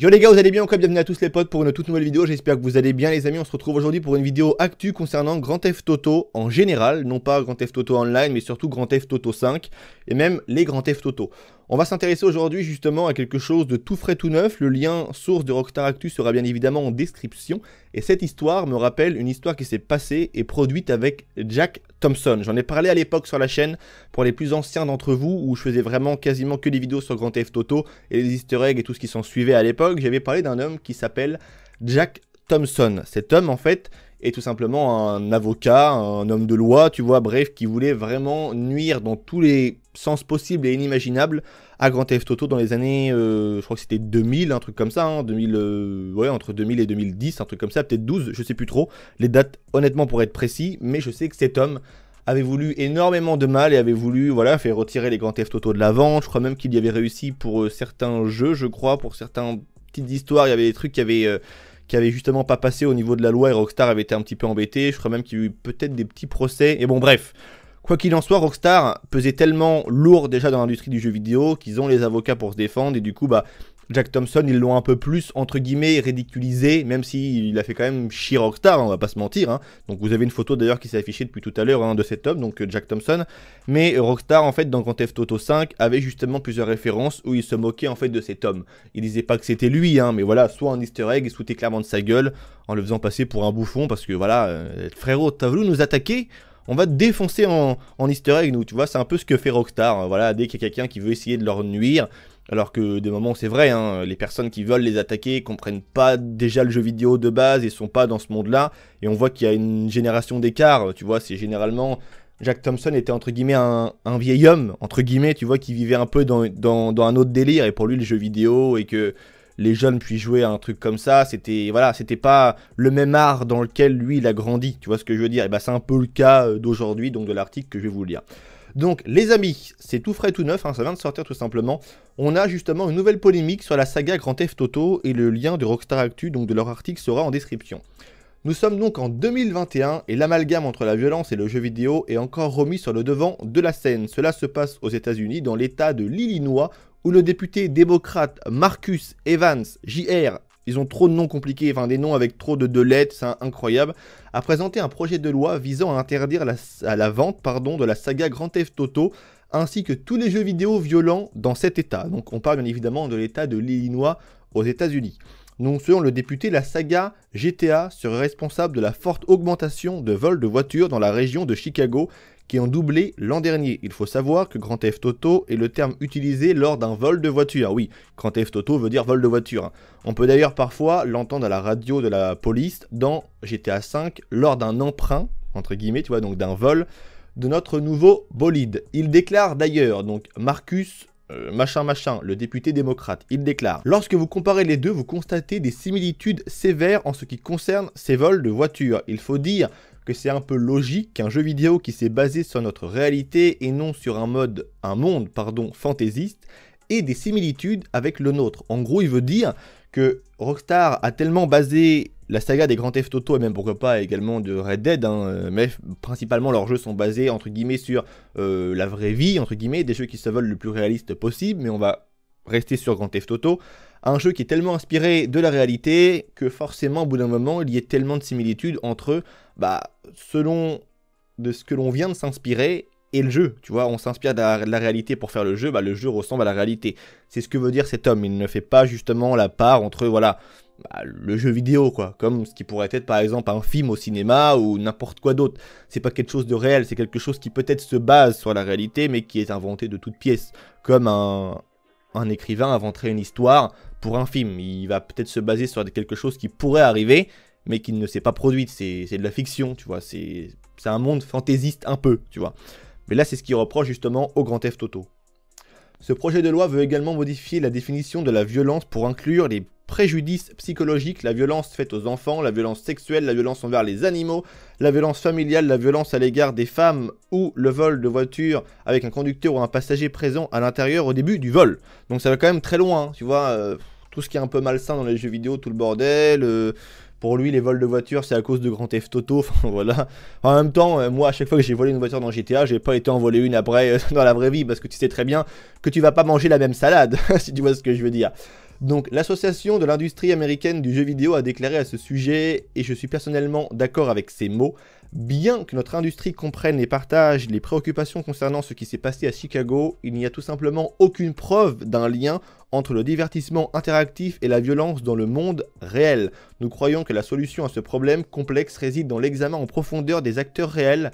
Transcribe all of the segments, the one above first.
Yo les gars, vous allez bien Encore Bienvenue à tous les potes pour une toute nouvelle vidéo, j'espère que vous allez bien les amis, on se retrouve aujourd'hui pour une vidéo actu concernant Grand Theft Auto en général, non pas Grand Theft Auto Online, mais surtout Grand Theft Auto 5, et même les Grand Theft Auto. On va s'intéresser aujourd'hui justement à quelque chose de tout frais tout neuf. Le lien source de Rockstar Actu sera bien évidemment en description. Et cette histoire me rappelle une histoire qui s'est passée et produite avec Jack Thompson. J'en ai parlé à l'époque sur la chaîne pour les plus anciens d'entre vous où je faisais vraiment quasiment que des vidéos sur Grand Theft Toto et les easter eggs et tout ce qui s'en suivait à l'époque. J'avais parlé d'un homme qui s'appelle Jack Thompson. Cet homme en fait est tout simplement un avocat, un homme de loi, tu vois, bref, qui voulait vraiment nuire dans tous les sens possibles et inimaginables à Grand Theft Auto dans les années, euh, je crois que c'était 2000, un truc comme ça, 2000, hein, euh, ouais, entre 2000 et 2010, un truc comme ça, peut-être 12, je sais plus trop, les dates honnêtement pour être précis, mais je sais que cet homme avait voulu énormément de mal et avait voulu voilà faire retirer les Grand Theft Auto de la vente. Je crois même qu'il y avait réussi pour euh, certains jeux, je crois, pour certaines petites histoires, il y avait des trucs qui avaient qui avaient justement pas passé au niveau de la loi et Rockstar avait été un petit peu embêté. Je crois même qu'il y a eu peut-être des petits procès. Et bon, bref, Quoi qu'il en soit, Rockstar pesait tellement lourd déjà dans l'industrie du jeu vidéo qu'ils ont les avocats pour se défendre et du coup, bah, Jack Thompson, ils l'ont un peu plus, entre guillemets, ridiculisé, même s'il il a fait quand même chier Rockstar, hein, on va pas se mentir. Hein. Donc vous avez une photo d'ailleurs qui s'est affichée depuis tout à l'heure hein, de cet homme, donc Jack Thompson. Mais Rockstar, en fait, dans Grand Theft Auto 5, avait justement plusieurs références où il se moquait en fait de cet homme. Il disait pas que c'était lui, hein, mais voilà, soit un easter egg, il se clairement de sa gueule en le faisant passer pour un bouffon, parce que voilà, euh, frérot, t'as voulu nous attaquer on va défoncer en, en easter egg, nous, tu vois, c'est un peu ce que fait Rockstar, hein, voilà, dès qu'il y a quelqu'un qui veut essayer de leur nuire, alors que des moments c'est vrai, hein, les personnes qui veulent les attaquer comprennent pas déjà le jeu vidéo de base et sont pas dans ce monde-là. Et on voit qu'il y a une génération d'écart, tu vois, c'est généralement... Jack Thompson était entre guillemets un, vieil homme, entre guillemets, tu vois, qui vivait un peu dans, dans un autre délire, et pour lui le jeu vidéo, et que les jeunes puissent jouer à un truc comme ça. C'était voilà, c'était pas le même art dans lequel lui il a grandi. Tu vois ce que je veux dire Et eh bah ben, c'est un peu le cas euh, d'aujourd'hui, donc de l'article que je vais vous lire. Donc les amis, c'est tout frais tout neuf, hein, ça vient de sortir tout simplement. On a justement une nouvelle polémique sur la saga Grand F Toto, et le lien du Rockstar Actu, donc de leur article sera en description. Nous sommes donc en 2021 et l'amalgame entre la violence et le jeu vidéo est encore remis sur le devant de la scène. Cela se passe aux États-Unis dans l'état de l'Illinois où le député démocrate Marcus Evans Jr., ils ont trop de noms compliqués, enfin des noms avec trop de, de lettres, c'est incroyable, a présenté un projet de loi visant à interdire la, la vente pardon, de la saga Grand Theft Auto ainsi que tous les jeux vidéo violents dans cet État. Donc on parle bien évidemment de l'État de l'Illinois aux États-Unis. Donc selon le député, la saga GTA serait responsable de la forte augmentation de vols de voitures dans la région de Chicago qui ont doublé l'an dernier. Il faut savoir que Grand F Toto est le terme utilisé lors d'un vol de voiture. Ah oui, Grand F Toto veut dire vol de voiture. Hein. On peut d'ailleurs parfois l'entendre à la radio de la police dans GTA V lors d'un emprunt, entre guillemets, tu vois, donc d'un vol de notre nouveau bolide. Il déclare d'ailleurs, donc Marcus euh, machin machin, le député démocrate, il déclare Lorsque vous comparez les deux, vous constatez des similitudes sévères en ce qui concerne ces vols de voiture. Il faut dire c'est un peu logique qu'un jeu vidéo qui s'est basé sur notre réalité et non sur un mode, un monde, pardon, fantaisiste, ait des similitudes avec le nôtre. En gros, il veut dire que Rockstar a tellement basé la saga des Grand Theft Auto et même pourquoi pas également de Red Dead, hein, euh, mais principalement leurs jeux sont basés entre guillemets sur euh, la vraie vie, entre guillemets, des jeux qui se veulent le plus réaliste possible, mais on va rester sur Grand Theft Auto un jeu qui est tellement inspiré de la réalité que forcément, au bout d'un moment, il y ait tellement de similitudes entre, bah, selon de ce que l'on vient de s'inspirer et le jeu. Tu vois, on s'inspire de, la réalité pour faire le jeu, bah, le jeu ressemble à la réalité. C'est ce que veut dire cet homme. Il ne fait pas justement la part entre, voilà, bah, le jeu vidéo, quoi. Comme ce qui pourrait être par exemple un film au cinéma ou n'importe quoi d'autre. C'est pas quelque chose de réel, c'est quelque chose qui peut-être se base sur la réalité mais qui est inventé de toutes pièces. Comme un, un écrivain inventerait une histoire pour un film. Il va peut-être se baser sur quelque chose qui pourrait arriver, mais qui ne s'est pas produite. C'est de la fiction, tu vois. C'est un monde fantaisiste un peu, tu vois. Mais là, c'est ce qu'il reproche justement au Grand F Toto. Ce projet de loi veut également modifier la définition de la violence pour inclure les préjudice psychologique, la violence faite aux enfants, la violence sexuelle, la violence envers les animaux, la violence familiale, la violence à l'égard des femmes ou le vol de voiture avec un conducteur ou un passager présent à l'intérieur au début du vol. Donc ça va quand même très loin, hein, tu vois, euh, tout ce qui est un peu malsain dans les jeux vidéo, tout le bordel. Euh, pour lui, les vols de voiture, c'est à cause de Grand Theft Auto. voilà. En même temps, euh, moi, à chaque fois que j'ai volé une voiture dans GTA, j'ai pas été en voler une après dans la vraie vie, parce que tu sais très bien que tu vas pas manger la même salade, si tu vois ce que je veux dire. Donc l'association de l'industrie américaine du jeu vidéo a déclaré à ce sujet, et je suis personnellement d'accord avec ces mots, bien que notre industrie comprenne et partage les préoccupations concernant ce qui s'est passé à Chicago, il n'y a tout simplement aucune preuve d'un lien entre le divertissement interactif et la violence dans le monde réel. Nous croyons que la solution à ce problème complexe réside dans l'examen en profondeur des acteurs réels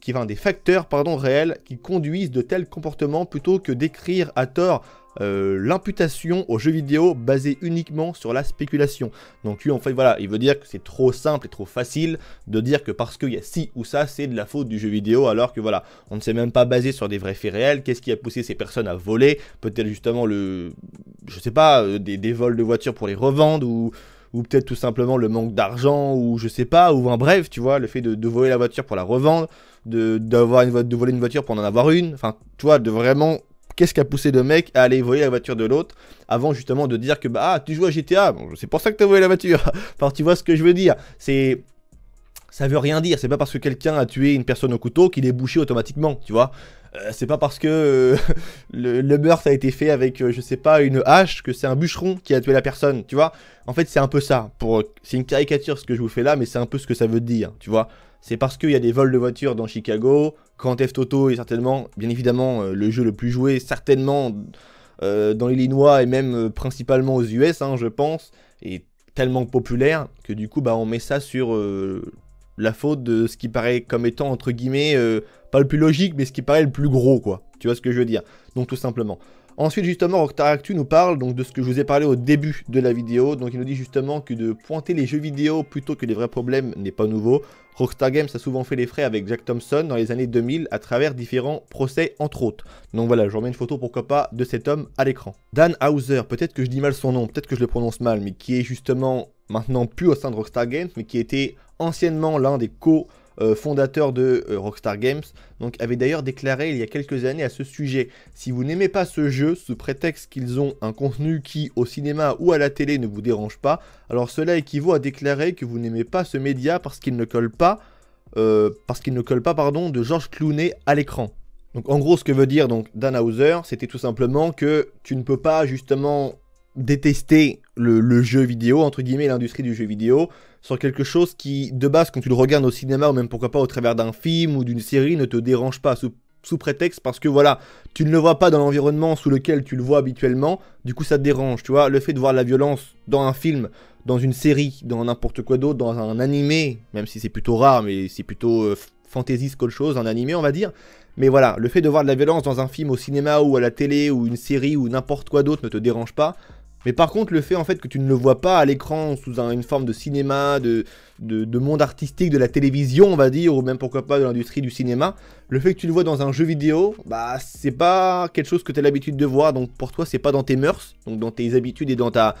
qui, des facteurs pardon, réels qui conduisent de tels comportements plutôt que d'écrire à tort euh, l'imputation aux jeux vidéo basée uniquement sur la spéculation. Donc lui, en fait, voilà, il veut dire que c'est trop simple et trop facile de dire que parce qu'il y a ci ou ça, c'est de la faute du jeu vidéo, alors que voilà, on ne s'est même pas basé sur des vrais faits réels. Qu'est-ce qui a poussé ces personnes à voler Peut-être justement le, je sais pas, euh, des, vols de voitures pour les revendre ou ou peut-être tout simplement le manque d'argent, ou je sais pas, ou un bref, tu vois, le fait de, de voler la voiture pour la revendre, de, d'avoir une, de voler une voiture pour en avoir une, enfin, tu vois, de vraiment qu'est-ce qui a poussé le mec à aller voler la voiture de l'autre avant justement de dire que bah ah, tu joues à GTA, bon, c'est pour ça que t'as volé la voiture. enfin, tu vois ce que je veux dire. C'est ça veut rien dire. C'est pas parce que quelqu'un a tué une personne au couteau qu'il est bouché automatiquement, tu vois. Euh, c'est pas parce que euh, le, meurtre a été fait avec, euh, je sais pas, une hache que c'est un bûcheron qui a tué la personne, tu vois. En fait, c'est un peu ça. Pour, c'est une caricature ce que je vous fais là, mais c'est un peu ce que ça veut dire, tu vois c'est parce qu'il y a des vols de voitures dans Chicago. quand F-Toto est certainement, bien évidemment, euh, le jeu le plus joué, certainement euh, dans l'Illinois et même euh, principalement aux US, hein, je pense, est tellement populaire que du coup, bah, on met ça sur la faute de ce qui paraît comme étant, entre guillemets, pas le plus logique, mais ce qui paraît le plus gros, quoi. Tu vois ce que je veux dire Donc, tout simplement. Ensuite, justement, Rockstar Actu nous parle donc, de ce que je vous ai parlé au début de la vidéo. Donc, il nous dit justement que de pointer les jeux vidéo plutôt que les vrais problèmes n'est pas nouveau. Rockstar Games a souvent fait les frais avec Jack Thompson dans les années 2000 à travers différents procès, entre autres. Donc voilà, je vous remets une photo, pourquoi pas, de cet homme à l'écran. Dan Hauser, peut-être que je dis mal son nom, peut-être que je le prononce mal, mais qui est justement maintenant plus au sein de Rockstar Games, mais qui était anciennement l'un des co- euh, fondateur de euh, Rockstar Games, donc avait d'ailleurs déclaré il y a quelques années à ce sujet si vous n'aimez pas ce jeu sous prétexte qu'ils ont un contenu qui au cinéma ou à la télé ne vous dérange pas, alors cela équivaut à déclarer que vous n'aimez pas ce média parce qu'il ne colle pas euh, parce qu'il ne colle pas pardon de Georges Clooney à l'écran. Donc en gros ce que veut dire donc Dan Hauser, c'était tout simplement que tu ne peux pas justement détester le, le jeu vidéo entre guillemets l'industrie du jeu vidéo sur quelque chose qui, de base, quand tu le regardes au cinéma ou même pourquoi pas au travers d'un film ou d'une série, ne te dérange pas sous, prétexte parce que voilà, tu ne le vois pas dans l'environnement sous lequel tu le vois habituellement, du coup ça te dérange, tu vois. Le fait de voir la violence dans un film, dans une série, dans n'importe quoi d'autre, dans un animé, même si c'est plutôt rare, mais c'est plutôt fantasy euh, fantaisiste chose, un animé on va dire. Mais voilà, le fait de voir de la violence dans un film au cinéma ou à la télé ou une série ou n'importe quoi d'autre ne te dérange pas. Mais par contre, le fait en fait que tu ne le vois pas à l'écran sous une forme de cinéma, de, monde artistique, de la télévision, on va dire, ou même pourquoi pas de l'industrie du cinéma, le fait que tu le vois dans un jeu vidéo, bah c'est pas quelque chose que tu as l'habitude de voir. Donc pour toi, c'est pas dans tes mœurs, donc dans tes habitudes et dans ta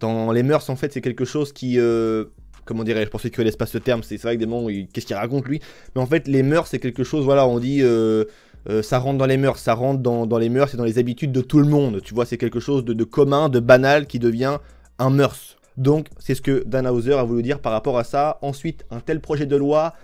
dans les mœurs en fait, c'est quelque chose qui euh, comment dirais-je, pour que qui connaissent pas ce terme, c'est vrai que des moments, qu'est-ce qu'il raconte lui Mais en fait, les mœurs, c'est quelque chose, voilà, on dit, euh, euh, ça rentre dans les mœurs, ça rentre dans, les mœurs et dans les habitudes de tout le monde. Tu vois, c'est quelque chose de, commun, de banal qui devient un mœurs. Donc, c'est ce que Dan Hauser a voulu dire par rapport à ça. Ensuite, un tel projet de loi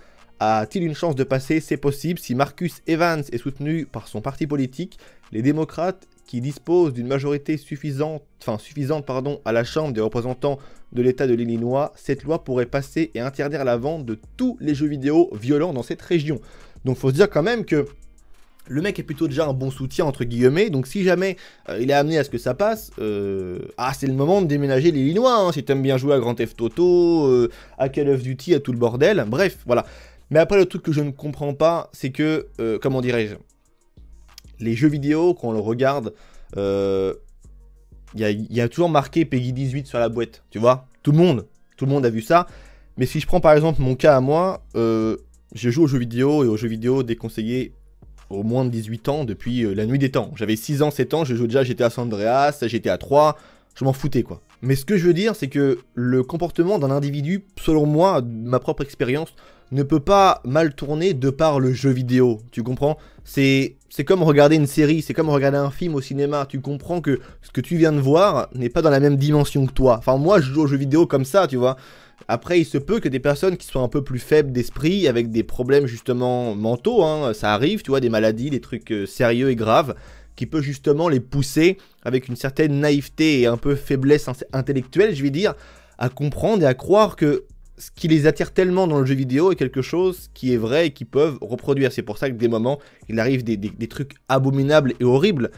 a-t-il une chance de passer C'est possible si Marcus Evans est soutenu par son parti politique. Les démocrates qui disposent d'une majorité suffisante, enfin suffisante pardon, à la Chambre des représentants de l'État de l'Illinois, cette loi pourrait passer et interdire la vente de tous les jeux vidéo violents dans cette région. Donc faut se dire quand même que le mec est plutôt déjà un bon soutien entre guillemets, donc si jamais euh, il est amené à ce que ça passe, euh, ah c'est le moment de déménager Les linois, hein. si t'aimes bien jouer à Grand F Toto, euh, à Call of Duty, à tout le bordel, bref, voilà. Mais après le truc que je ne comprends pas, c'est que, comment dirais-je, les jeux vidéo, quand on le regarde, il y, a toujours marqué Peggy 18 sur la boîte, tu vois, tout le monde, tout le monde a vu ça, mais si je prends par exemple mon cas à moi, je joue aux jeux vidéo et aux jeux vidéo déconseillés au moins de 18 ans depuis euh, la nuit des temps. J'avais 6 ans, 7 ans, je jouais déjà j'étais à San Andreas, j'étais à 3, je m'en foutais quoi. Mais ce que je veux dire, c'est que le comportement d'un individu, selon moi, ma propre expérience, ne peut pas mal tourner de par le jeu vidéo. Tu comprends C'est c'est comme regarder une série, c'est comme regarder un film au cinéma. Tu comprends que ce que tu viens de voir n'est pas dans la même dimension que toi. Enfin, moi, je joue aux jeux vidéo comme ça, tu vois. Après, il se peut que des personnes qui soient un peu plus faibles d'esprit, avec des problèmes justement mentaux, hein, ça arrive, tu vois, des maladies, des trucs euh, sérieux et graves, qui peut justement les pousser avec une certaine naïveté et un peu faiblesse intellectuelle, je vais dire, à comprendre et à croire que ce qui les attire tellement dans le jeu vidéo est quelque chose qui est vrai et qui peuvent reproduire. C'est pour ça que des moments, il arrive des trucs abominables et horribles.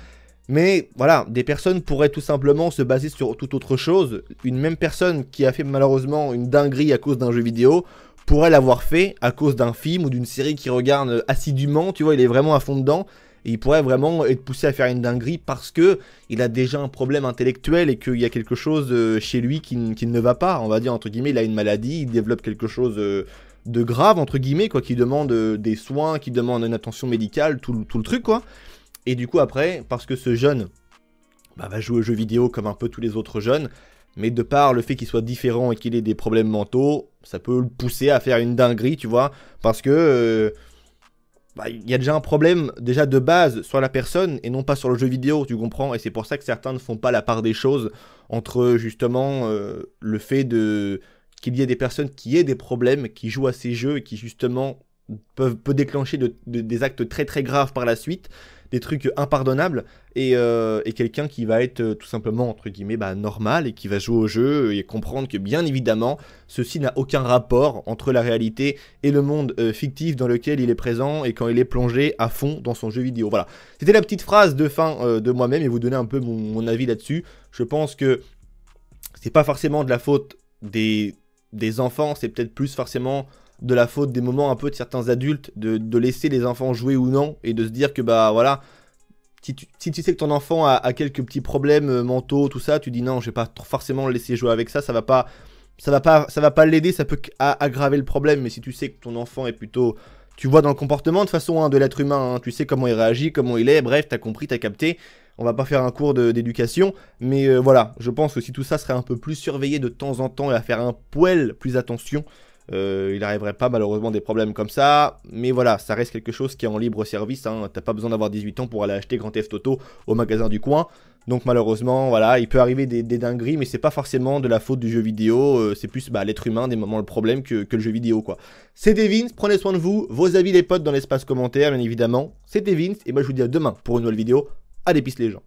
Mais voilà, des personnes pourraient tout simplement se baser sur toute autre chose. Une même personne qui a fait malheureusement une dinguerie à cause d'un jeu vidéo pourrait l'avoir fait à cause d'un film ou d'une série qu'il regarde assidûment, tu vois, il est vraiment à fond dedans. Et il pourrait vraiment être poussé à faire une dinguerie parce que il a déjà un problème intellectuel et qu'il y a quelque chose euh, chez lui qui, ne va pas. On va dire entre guillemets, il a une maladie, il développe quelque chose euh, de grave entre guillemets, quoi, qui demande euh, des soins, qui demande une attention médicale, tout le truc, quoi. Et du coup, après, parce que ce jeune bah, va jouer aux jeux vidéo comme un peu tous les autres jeunes, mais de par le fait qu'il soit différent et qu'il ait des problèmes mentaux, ça peut le pousser à faire une dinguerie, tu vois, parce que euh, bah, il y a déjà un problème déjà de base sur la personne et non pas sur le jeu vidéo, tu comprends Et c'est pour ça que certains ne font pas la part des choses entre justement euh, le fait de qu'il y ait des personnes qui aient des problèmes, qui jouent à ces jeux et qui justement peuvent, peut déclencher des actes très très graves par la suite, des trucs impardonnables, et, euh, quelqu'un qui va être euh, tout simplement, entre guillemets, bah, normal, et qui va jouer au jeu, et comprendre que bien évidemment, ceci n'a aucun rapport entre la réalité et le monde euh, fictif dans lequel il est présent, et quand il est plongé à fond dans son jeu vidéo. Voilà, c'était la petite phrase de fin de moi-même, et vous donner un peu mon, avis là-dessus. Je pense que c'est pas forcément de la faute des enfants, c'est peut-être plus forcément de la faute des moments un peu de certains adultes de, laisser les enfants jouer ou non et de se dire que bah voilà, si tu, sais que ton enfant a, quelques petits problèmes euh, mentaux, tout ça, tu dis non, je vais pas forcément le laisser jouer avec ça, ça va pas, ça va pas, ça va pas l'aider, ça peut aggraver le problème. Mais si tu sais que ton enfant est plutôt, tu vois dans le comportement de façon hein, de l'être humain, hein, tu sais comment il réagit, comment il est, bref, t'as compris, t'as capté. On va pas faire un cours d'éducation, mais euh, voilà, je pense que si tout ça serait un peu plus surveillé de temps en temps et à faire un poil plus attention, euh, il n'arriverait pas malheureusement des problèmes comme ça. Mais voilà, ça reste quelque chose qui est en libre service. Hein. T'as pas besoin d'avoir 18 ans pour aller acheter Grand Theft Auto au magasin du coin. Donc malheureusement, voilà, il peut arriver des, dingueries, mais c'est pas forcément de la faute du jeu vidéo, euh, c'est plus bah, l'être humain, des moments le problème que, le jeu vidéo quoi. C'était Vince, prenez soin de vous, vos avis les potes dans l'espace commentaire bien évidemment. C'était Vince, et moi bah, je vous dis à demain pour une nouvelle vidéo. À pisse les gens.